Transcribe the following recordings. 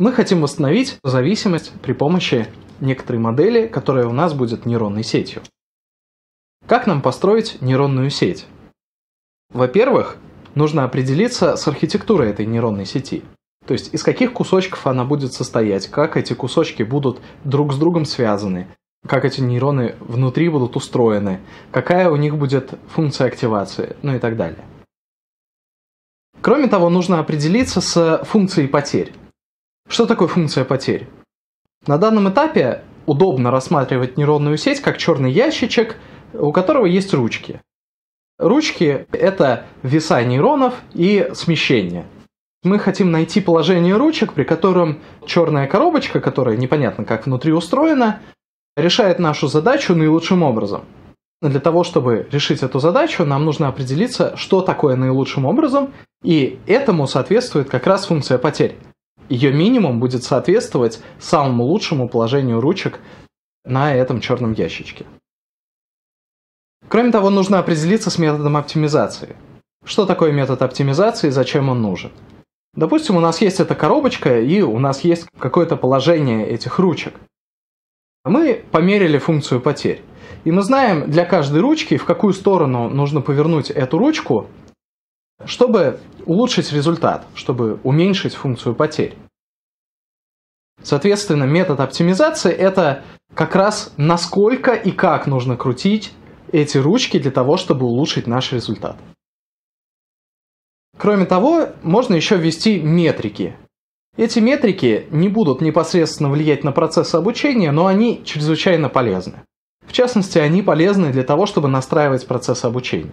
Мы хотим восстановить зависимость при помощи некоторой модели, которая у нас будет нейронной сетью. Как нам построить нейронную сеть? Во-первых, нужно определиться с архитектурой этой нейронной сети. То есть из каких кусочков она будет состоять, как эти кусочки будут друг с другом связаны, как эти нейроны внутри будут устроены, какая у них будет функция активации, ну и так далее. Кроме того, нужно определиться с функцией потерь. Что такое функция потерь? На данном этапе удобно рассматривать нейронную сеть как черный ящичек, у которого есть ручки. Ручки – это веса нейронов и смещение. Мы хотим найти положение ручек, при котором черная коробочка, которая непонятно как внутри устроена, решает нашу задачу наилучшим образом. Для того, чтобы решить эту задачу, нам нужно определиться, что такое наилучшим образом, и этому соответствует как раз функция потерь ее минимум будет соответствовать самому лучшему положению ручек на этом черном ящичке. Кроме того, нужно определиться с методом оптимизации. Что такое метод оптимизации и зачем он нужен? Допустим, у нас есть эта коробочка и у нас есть какое-то положение этих ручек. Мы померили функцию потерь. И мы знаем для каждой ручки, в какую сторону нужно повернуть эту ручку чтобы улучшить результат, чтобы уменьшить функцию потерь. Соответственно, метод оптимизации – это как раз насколько и как нужно крутить эти ручки для того, чтобы улучшить наш результат. Кроме того, можно еще ввести метрики. Эти метрики не будут непосредственно влиять на процесс обучения, но они чрезвычайно полезны. В частности, они полезны для того, чтобы настраивать процесс обучения.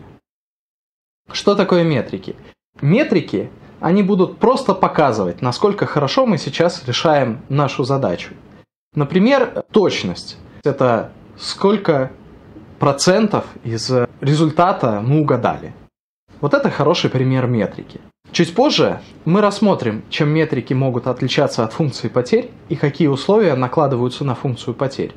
Что такое метрики? Метрики, они будут просто показывать, насколько хорошо мы сейчас решаем нашу задачу. Например, точность. Это сколько процентов из результата мы угадали. Вот это хороший пример метрики. Чуть позже мы рассмотрим, чем метрики могут отличаться от функции потерь и какие условия накладываются на функцию потерь.